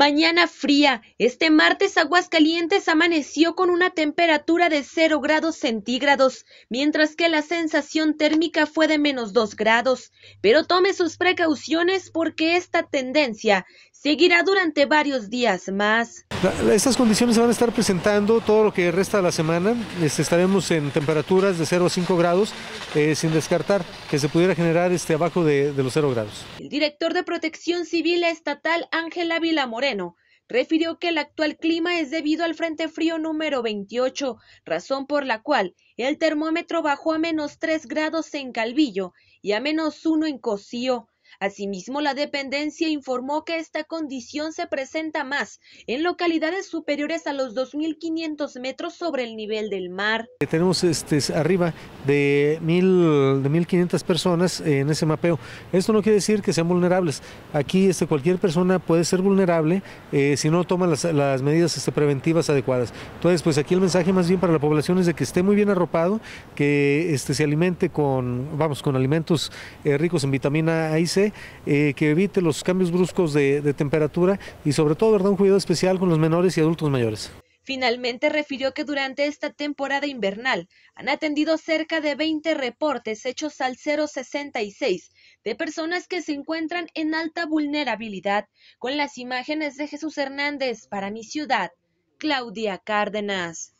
Mañana fría. Este martes Aguascalientes amaneció con una temperatura de 0 grados centígrados, mientras que la sensación térmica fue de menos 2 grados. Pero tome sus precauciones porque esta tendencia seguirá durante varios días más. Estas condiciones se van a estar presentando todo lo que resta de la semana. estaremos en temperaturas de 0 a 5 grados, eh, sin descartar que se pudiera generar este abajo de, los 0 grados. El director de Protección Civil Estatal, Ángel Ávila Moreno, refirió que el actual clima es debido al Frente Frío número 28, razón por la cual el termómetro bajó a menos 3 grados en Calvillo y a menos 1 en Cocío. Asimismo, la dependencia informó que esta condición se presenta más en localidades superiores a los 2.500 metros sobre el nivel del mar. Eh, tenemos este, arriba de, mil, de 1.500 personas en ese mapeo. Esto no quiere decir que sean vulnerables. Aquí este, cualquier persona puede ser vulnerable eh, si no toma las, medidas este, preventivas adecuadas. Entonces, pues aquí el mensaje más bien para la población es de que esté muy bien arropado, que este, se alimente con, vamos, con alimentos eh, ricos en vitamina A y C eh, que evite los cambios bruscos de, temperatura y sobre todo, ¿verdad?, un cuidado especial con los menores y adultos mayores. Finalmente refirió que durante esta temporada invernal han atendido cerca de 20 reportes hechos al 066 de personas que se encuentran en alta vulnerabilidad, con las imágenes de Jesús Hernández para mi ciudad, Claudia Cárdenas.